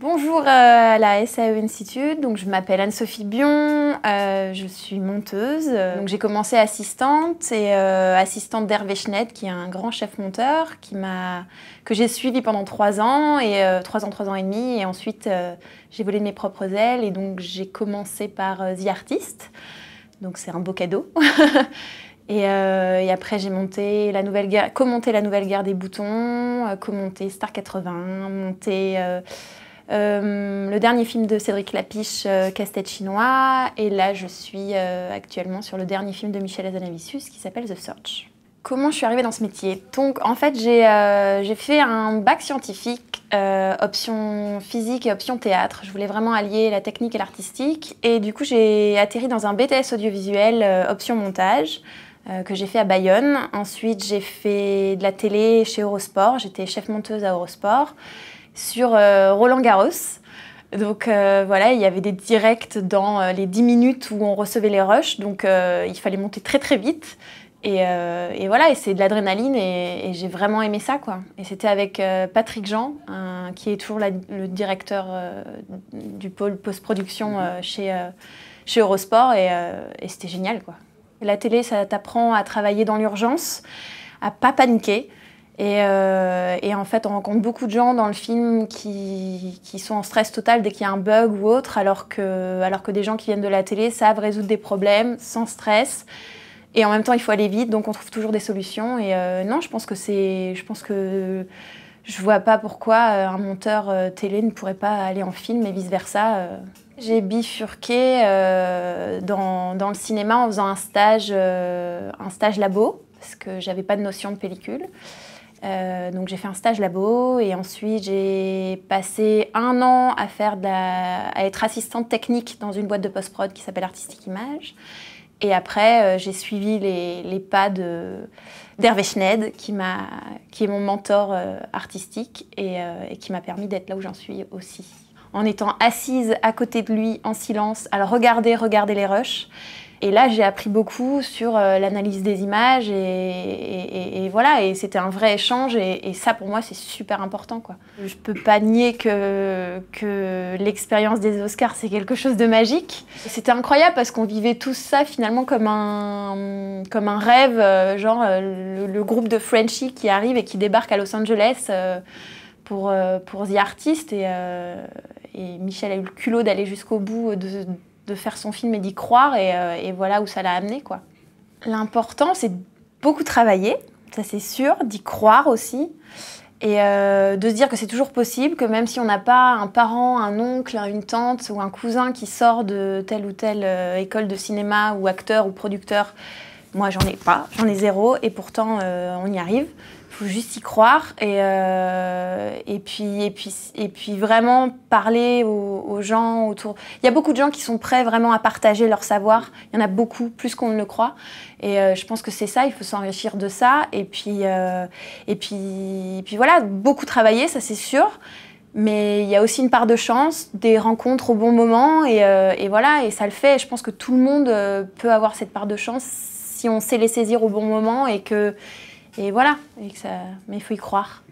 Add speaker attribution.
Speaker 1: Bonjour euh, à la SAE Institute, donc je m'appelle Anne-Sophie Bion, euh, je suis monteuse. Donc j'ai commencé assistante et euh, assistante d'Hervé Schnett qui est un grand chef monteur qui que j'ai suivi pendant trois ans et trois ans, trois ans et demi et ensuite j'ai volé mes propres ailes et donc j'ai commencé par The Artist, donc c'est un beau cadeau. Et, après, j'ai monté la nouvelle guerre, commenté la nouvelle guerre des boutons, commenté Star 80, monté euh, le dernier film de Cédric Lapiche, euh, chinois. Et là, je suis euh, actuellement sur le dernier film de Michel Azanavicius qui s'appelle The Search. Comment je suis arrivée dans ce métier Donc, en fait, j'ai fait un bac scientifique, option physique et option théâtre. Je voulais vraiment allier la technique et l'artistique. Et du coup, j'ai atterri dans un BTS audiovisuel, option montage que j'ai fait à Bayonne. Ensuite, j'ai fait de la télé chez Eurosport. J'étais chef monteuse à Eurosport sur euh, Roland Garros. Donc euh, voilà, il y avait des directs dans euh, les 10 minutes où on recevait les rushs, donc il fallait monter très très vite. Et, voilà, c'est de l'adrénaline et, j'ai vraiment aimé ça quoi. Et c'était avec Patrick Jean, qui est toujours le directeur du pôle post-production mhm. chez, chez, Eurosport et, et c'était génial quoi. La télé, ça t'apprend à travailler dans l'urgence, à pas paniquer. Euh, et, en fait, on rencontre beaucoup de gens dans le film qui, sont en stress total dès qu'il y a un bug ou autre, alors que, alors que des gens qui viennent de la télé savent résoudre des problèmes sans stress. Et en même temps, il faut aller vite, donc on trouve toujours des solutions. Et euh, non, je pense que c'est. Je pense que. Je vois pas pourquoi euh, un monteur télé ne pourrait pas aller en film et vice-versa. J'ai bifurqué dans, dans, le cinéma en faisant un stage, un stage labo, parce que j'avais pas de notion de pellicule. Euh, donc j'ai fait un stage labo et ensuite j'ai passé un an à, faire à être assistante technique dans une boîte de post-prod qui s'appelle Artistique Image. Et après, euh, j'ai suivi les, les pas d'Hervé Schned, qui, qui, est mon mentor euh, artistique et, qui m'a permis d'être là où j'en suis aussi. En étant assise à côté de lui en silence, alors regardez, regardez les rushs et là, j'ai appris beaucoup sur euh, l'analyse des images et, voilà. Et c'était un vrai échange et, ça, pour moi, c'est super important. Quoi. Je peux pas nier que, que l'expérience des Oscars, c'est quelque chose de magique. C'était incroyable parce qu'on vivait tout ça finalement comme un, comme un rêve, euh, genre euh, le, groupe de Frenchie qui arrive et qui débarque à Los Angeles. pour, pour The Artist et, et Michel a eu le culot d'aller jusqu'au bout de de faire son film et d'y croire, euh, et, voilà où ça l'a amené. quoi. L'important, c'est de beaucoup travailler, ça c'est sûr, d'y croire aussi, et euh, de se dire que c'est toujours possible, que même si on n'a pas un parent, un oncle, une tante ou un cousin qui sort de telle ou telle euh, école de cinéma ou acteur ou producteur, moi, j'en ai pas, j'en ai zéro, et pourtant, euh, on y arrive. Il faut juste y croire et, euh, et, puis, et, puis, et puis vraiment parler aux, gens autour. Il y a beaucoup de gens qui sont prêts vraiment à partager leur savoir. Il y en a beaucoup, plus qu'on ne le croit. Et euh, je pense que c'est ça, il faut s'enrichir de ça. Et puis, et puis, et puis voilà, beaucoup travailler, ça c'est sûr. Mais il y a aussi une part de chance, des rencontres au bon moment, et, et, voilà, et ça le fait. Je pense que tout le monde peut avoir cette part de chance on sait les saisir au bon moment et que, et voilà, et que ça, mais il faut y croire.